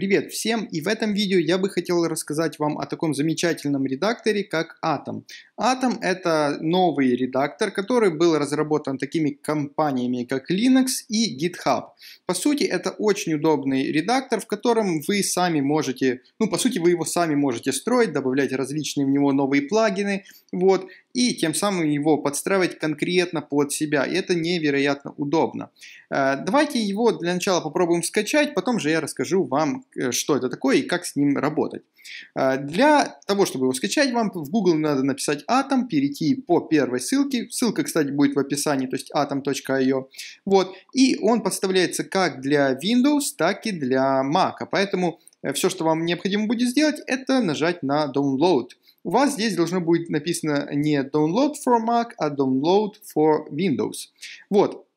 Привет всем! И в этом видео я бы хотел рассказать вам о таком замечательном редакторе, как Atom. Atom — это новый редактор, который был разработан такими компаниями, как Linux и GitHub. По сути, это очень удобный редактор, в котором вы сами можете, ну, по сути, вы его сами можете строить, добавлять различные в него новые плагины, вот, и тем самым его подстраивать конкретно под себя. И это невероятно удобно. Э, давайте его для начала попробуем скачать, потом же я расскажу вам, Э, что это такое и как с ним работать. А, для того, чтобы его скачать, вам в Google надо написать Atom, перейти по первой ссылке. Ссылка, кстати, будет в описании, то есть atom.io. Вот. И он подставляется как для Windows, так и для Mac. Поэтому э, все, что вам необходимо будет сделать, это нажать на Download. У вас здесь должно быть написано не Download for Mac, а Download for Windows. Вот,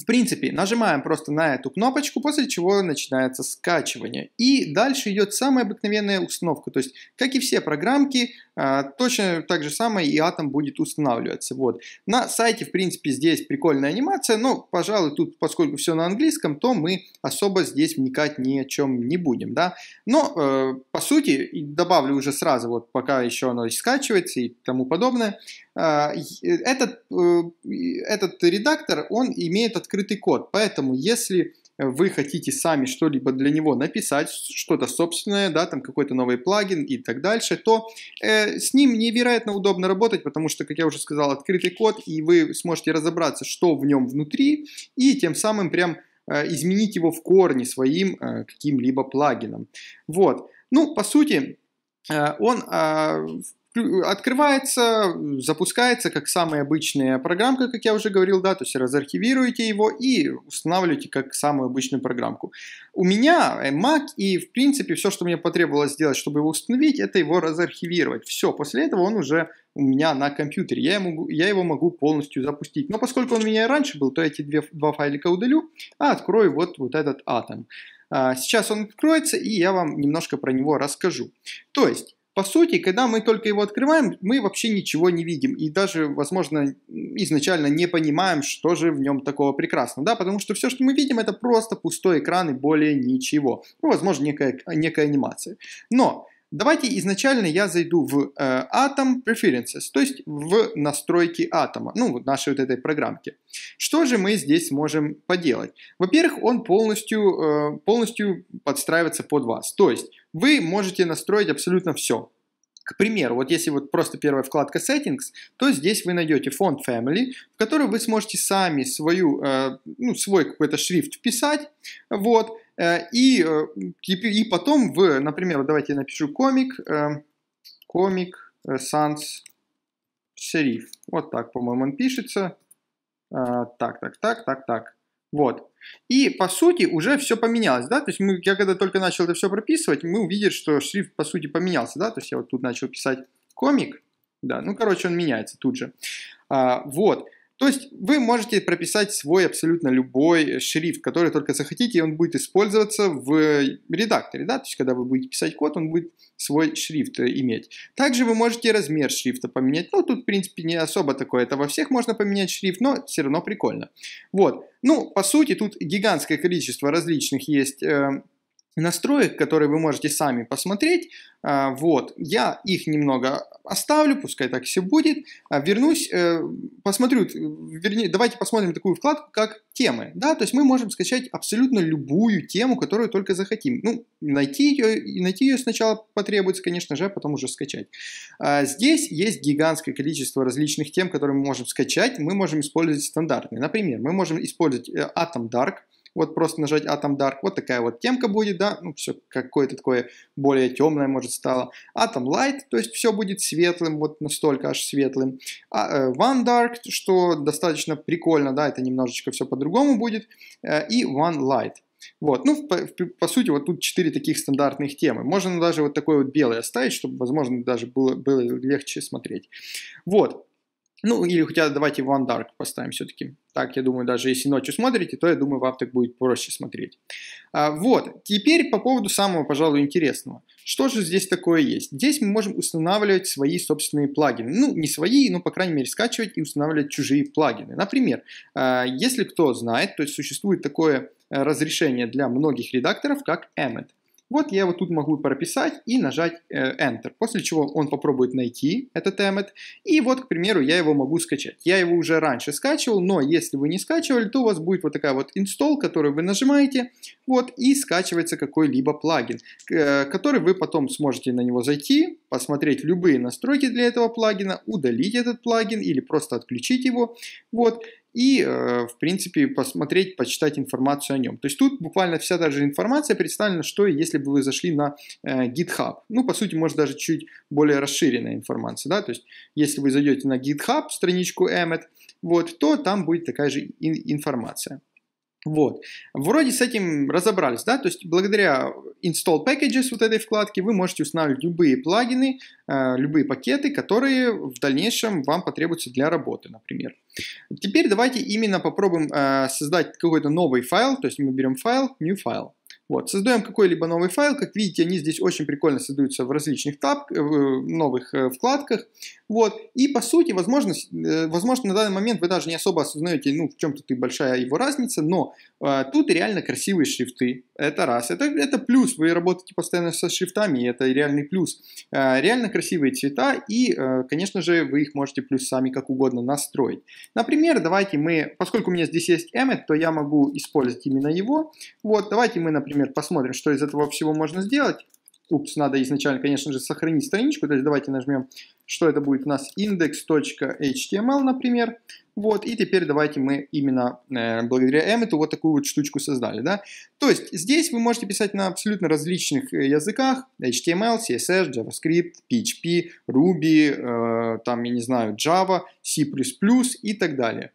в принципе, нажимаем просто на эту кнопочку, после чего начинается скачивание. И дальше идет самая обыкновенная установка. То есть, как и все программки, а, точно так же самое и атом будет устанавливаться. Вот. На сайте, в принципе, здесь прикольная анимация, но, пожалуй, тут, поскольку все на английском, то мы особо здесь вникать ни о чем не будем. Да? Но, э, по сути, добавлю уже сразу, вот пока еще оно скачивается и тому подобное, э, этот, э, этот редактор, он имеет открытый код, поэтому если вы хотите сами что-либо для него написать, что-то собственное, да, там какой-то новый плагин и так дальше, то э, с ним невероятно удобно работать, потому что, как я уже сказал, открытый код, и вы сможете разобраться, что в нем внутри, и тем самым прям э, изменить его в корне своим э, каким-либо плагином. Вот. Ну, по сути, э, он а, открывается, запускается как самая обычная программка, как я уже говорил, да, то есть разархивируете его и устанавливаете как самую обычную программку. У меня э, Mac и в принципе все, что мне потребовалось сделать, чтобы его установить, это его разархивировать. Все, после этого он уже у меня на компьютере, я, могу, я его могу полностью запустить. Но поскольку он у меня и раньше был, то эти две, два файлика удалю, а открою вот, вот этот атом. Сейчас он откроется, и я вам немножко про него расскажу. То есть, по сути, когда мы только его открываем, мы вообще ничего не видим и даже, возможно, изначально не понимаем, что же в нем такого прекрасного, да, потому что все, что мы видим, это просто пустой экран и более ничего. Ну, возможно, некая, некая анимация. Но давайте изначально я зайду в э, Atom Preferences, то есть в настройки атома, ну, вот нашей вот этой программки. Что же мы здесь можем поделать? Во-первых, он полностью, э, полностью подстраивается под вас, то есть вы можете настроить абсолютно все. К примеру, вот если вот просто первая вкладка Settings, то здесь вы найдете фонд Family, в который вы сможете сами свою, э, ну, свой какой-то шрифт вписать, вот, э, э, и, и потом в, например, вот давайте я напишу комик, комик sans serif, вот так, по-моему, он пишется, так, так, так, так, так, вот. И, по сути, уже все поменялось, да, то есть мы, я когда только начал это все прописывать, мы увидели, что шрифт, по сути, поменялся, да, то есть я вот тут начал писать комик, да, ну, короче, он меняется тут же. А, вот. То есть вы можете прописать свой абсолютно любой шрифт, который только захотите, и он будет использоваться в редакторе. Да? То есть когда вы будете писать код, он будет свой шрифт э, иметь. Также вы можете размер шрифта поменять. Ну, тут, в принципе, не особо такое. Это во всех можно поменять шрифт, но все равно прикольно. Вот. Ну, по сути, тут гигантское количество различных есть э, настроек, которые вы можете сами посмотреть. А, вот, я их немного оставлю, пускай так все будет. А, вернусь, э, посмотрю, э, вернее, давайте посмотрим такую вкладку, как темы. Да, то есть мы можем скачать абсолютно любую тему, которую только захотим. Ну, найти ее, найти ее сначала потребуется, конечно же, а потом уже скачать. А, здесь есть гигантское количество различных тем, которые мы можем скачать. Мы можем использовать стандартные. Например, мы можем использовать э, Atom Dark – вот просто нажать Atom Dark, вот такая вот темка будет, да, ну, все какое-то такое более темное, может, стало. Atom Light, то есть все будет светлым, вот настолько аж светлым. А, э, One Dark, что достаточно прикольно, да, это немножечко все по-другому будет. Э, и One Light. Вот, ну, по, по сути, вот тут четыре таких стандартных темы. Можно даже вот такой вот белый оставить, чтобы, возможно, даже было, было легче смотреть. Вот, ну, или хотя давайте One Dark поставим все-таки. Так, я думаю, даже если ночью смотрите, то, я думаю, вам так будет проще смотреть. А, вот, теперь по поводу самого, пожалуй, интересного. Что же здесь такое есть? Здесь мы можем устанавливать свои собственные плагины. Ну, не свои, но, по крайней мере, скачивать и устанавливать чужие плагины. Например, а, если кто знает, то есть существует такое э, разрешение для многих редакторов, как Emmet. Вот я его тут могу прописать и нажать э, Enter, после чего он попробует найти этот эмет. И вот, к примеру, я его могу скачать. Я его уже раньше скачивал, но если вы не скачивали, то у вас будет вот такая вот install, которую вы нажимаете, вот, и скачивается какой-либо плагин, э, который вы потом сможете на него зайти, посмотреть любые настройки для этого плагина, удалить этот плагин или просто отключить его, вот, и, э, в принципе, посмотреть, почитать информацию о нем. То есть тут буквально вся даже информация представлена, что если бы вы зашли на э, GitHub. Ну, по сути, может даже чуть более расширенная информация, да, то есть если вы зайдете на GitHub, страничку Emmet, вот, то там будет такая же информация. Вот. Вроде с этим разобрались, да, то есть благодаря install packages вот этой вкладки вы можете устанавливать любые плагины, э, любые пакеты, которые в дальнейшем вам потребуются для работы, например. Теперь давайте именно попробуем э, создать какой-то новый файл, то есть мы берем файл, new file. Вот. Создаем какой-либо новый файл. Как видите, они здесь очень прикольно создаются в различных таб, э, э, новых э, вкладках. Вот. И по сути, возможно, возможно, на данный момент вы даже не особо осознаете, ну, в чем тут и большая его разница, но э, тут реально красивые шрифты. Это раз. Это, это плюс. Вы работаете постоянно со шрифтами, и это реальный плюс. Э, реально красивые цвета, и, э, конечно же, вы их можете плюс сами как угодно настроить. Например, давайте мы, поскольку у меня здесь есть Emmet, то я могу использовать именно его. Вот, давайте мы, например, например, посмотрим, что из этого всего можно сделать. Упс, надо изначально, конечно же, сохранить страничку. То есть давайте нажмем, что это будет у нас index.html, например. Вот, и теперь давайте мы именно э, благодаря эту вот такую вот штучку создали, да. То есть здесь вы можете писать на абсолютно различных э, языках. HTML, CSS, JavaScript, PHP, Ruby, э, там, я не знаю, Java, C++ и так далее.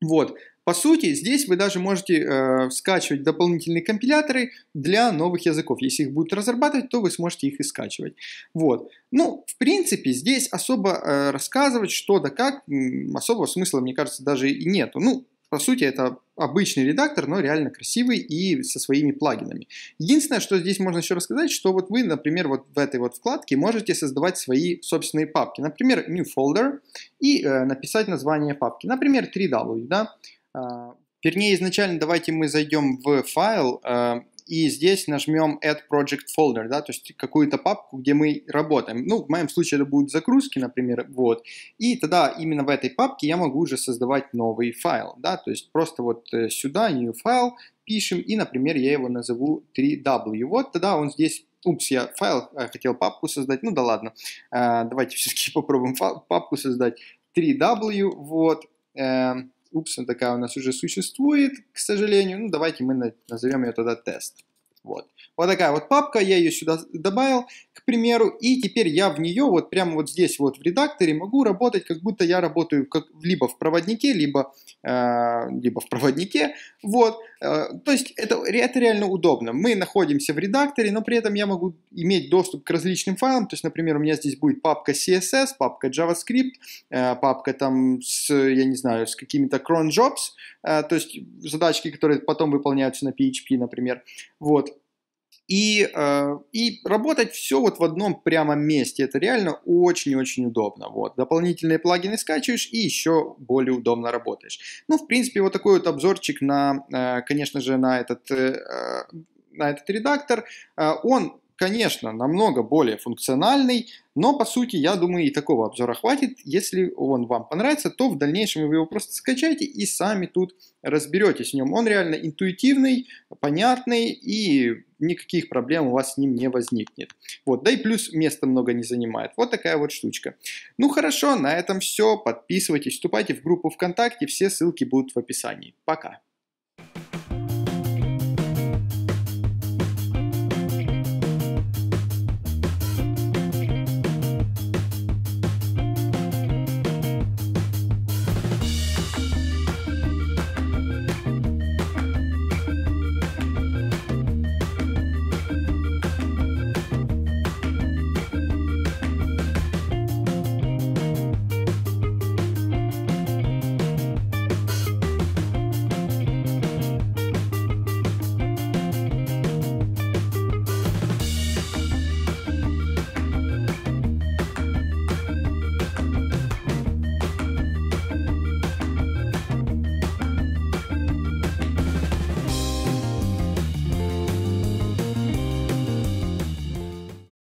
Вот. По сути, здесь вы даже можете э, скачивать дополнительные компиляторы для новых языков. Если их будут разрабатывать, то вы сможете их и скачивать. Вот. Ну, в принципе, здесь особо э, рассказывать что да как, особого смысла, мне кажется, даже и нету. Ну, по сути, это обычный редактор, но реально красивый и со своими плагинами. Единственное, что здесь можно еще рассказать, что вот вы, например, вот в этой вот вкладке можете создавать свои собственные папки. Например, new folder и э, написать название папки. Например, 3W, да? Э, вернее, изначально давайте мы зайдем в файл, э, и здесь нажмем Add Project Folder, да, то есть какую-то папку, где мы работаем. Ну, в моем случае это будут загрузки, например, вот. И тогда именно в этой папке я могу уже создавать новый файл, да, то есть просто вот э, сюда new File, пишем, и, например, я его назову 3W. Вот тогда он здесь Упс, я файл э, хотел папку создать. Ну да ладно. Э, давайте все-таки попробуем папку создать. 3W. Вот. Э, упс, такая у нас уже существует, к сожалению, ну давайте мы назовем ее тогда тест. Вот. вот такая вот папка, я ее сюда добавил, к примеру, и теперь я в нее вот прямо вот здесь вот в редакторе могу работать, как будто я работаю как, либо в проводнике, либо, э, либо в проводнике, вот. Э, то есть это, это реально удобно. Мы находимся в редакторе, но при этом я могу иметь доступ к различным файлам, то есть, например, у меня здесь будет папка CSS, папка JavaScript, э, папка там с, я не знаю, с какими-то cron jobs, э, то есть задачки, которые потом выполняются на PHP, например, вот и, э, и работать все вот в одном прямо месте. Это реально очень-очень удобно. Вот. Дополнительные плагины скачиваешь и еще более удобно работаешь. Ну, в принципе, вот такой вот обзорчик на, э, конечно же, на этот, э, на этот редактор. Он конечно, намного более функциональный, но по сути, я думаю, и такого обзора хватит. Если он вам понравится, то в дальнейшем вы его просто скачайте и сами тут разберетесь в нем. Он реально интуитивный, понятный и никаких проблем у вас с ним не возникнет. Вот, да и плюс места много не занимает. Вот такая вот штучка. Ну хорошо, на этом все. Подписывайтесь, вступайте в группу ВКонтакте, все ссылки будут в описании. Пока!